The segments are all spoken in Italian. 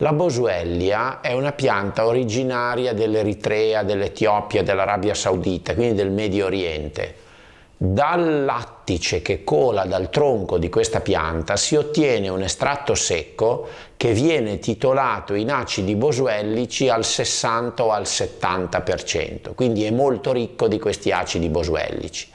La boswellia è una pianta originaria dell'Eritrea, dell'Etiopia, dell'Arabia Saudita, quindi del Medio Oriente. Dal lattice che cola dal tronco di questa pianta si ottiene un estratto secco che viene titolato in acidi boswellici al 60 o al 70%, quindi è molto ricco di questi acidi boswellici.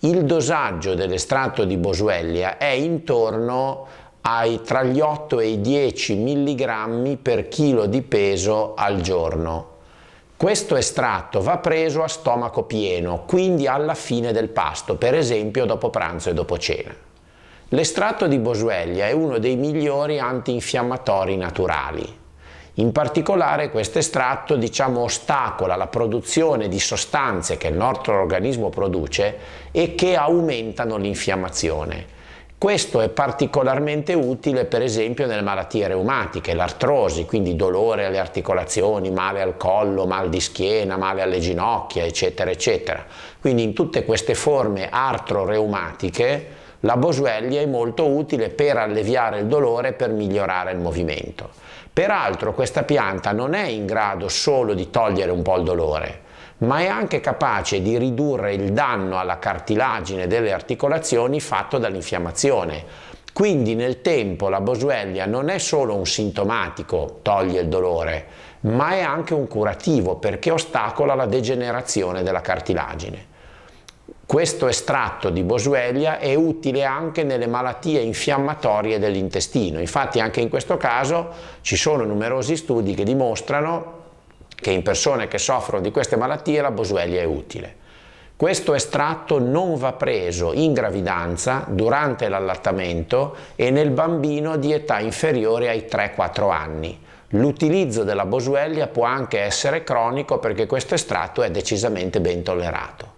Il dosaggio dell'estratto di boswellia è intorno ai tra gli 8 e i 10 mg per chilo di peso al giorno. Questo estratto va preso a stomaco pieno, quindi alla fine del pasto, per esempio dopo pranzo e dopo cena. L'estratto di Boswellia è uno dei migliori antinfiammatori naturali. In particolare questo estratto diciamo, ostacola la produzione di sostanze che il nostro organismo produce e che aumentano l'infiammazione. Questo è particolarmente utile per esempio nelle malattie reumatiche, l'artrosi, quindi dolore alle articolazioni, male al collo, mal di schiena, male alle ginocchia, eccetera, eccetera. Quindi in tutte queste forme artro-reumatiche, la Boswellia è molto utile per alleviare il dolore e per migliorare il movimento. Peraltro questa pianta non è in grado solo di togliere un po' il dolore, ma è anche capace di ridurre il danno alla cartilagine delle articolazioni fatto dall'infiammazione. Quindi nel tempo la Boswellia non è solo un sintomatico, toglie il dolore, ma è anche un curativo perché ostacola la degenerazione della cartilagine. Questo estratto di Boswellia è utile anche nelle malattie infiammatorie dell'intestino. Infatti anche in questo caso ci sono numerosi studi che dimostrano che in persone che soffrono di queste malattie la Boswellia è utile. Questo estratto non va preso in gravidanza, durante l'allattamento e nel bambino di età inferiore ai 3-4 anni. L'utilizzo della boswellia può anche essere cronico perché questo estratto è decisamente ben tollerato.